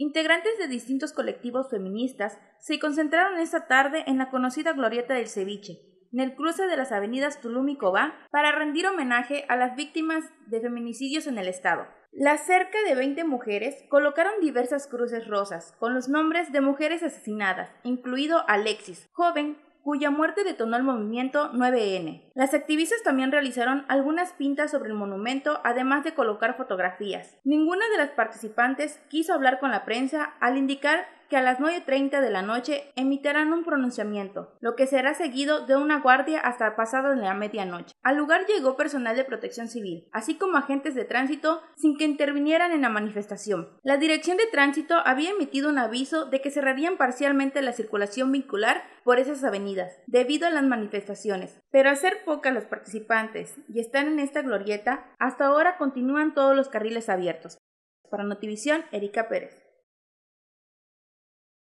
Integrantes de distintos colectivos feministas se concentraron esta tarde en la conocida glorieta del ceviche, en el cruce de las avenidas Tulum y Cobá, para rendir homenaje a las víctimas de feminicidios en el estado. Las cerca de 20 mujeres colocaron diversas cruces rosas con los nombres de mujeres asesinadas, incluido Alexis, joven cuya muerte detonó el movimiento 9N, las activistas también realizaron algunas pintas sobre el monumento, además de colocar fotografías. Ninguna de las participantes quiso hablar con la prensa al indicar que a las 9.30 de la noche emitirán un pronunciamiento, lo que será seguido de una guardia hasta pasada la medianoche. Al lugar llegó personal de protección civil, así como agentes de tránsito, sin que intervinieran en la manifestación. La dirección de tránsito había emitido un aviso de que cerrarían parcialmente la circulación vincular por esas avenidas, debido a las manifestaciones, pero hacer a los participantes y están en esta glorieta, hasta ahora continúan todos los carriles abiertos. Para Notivisión, Erika Pérez.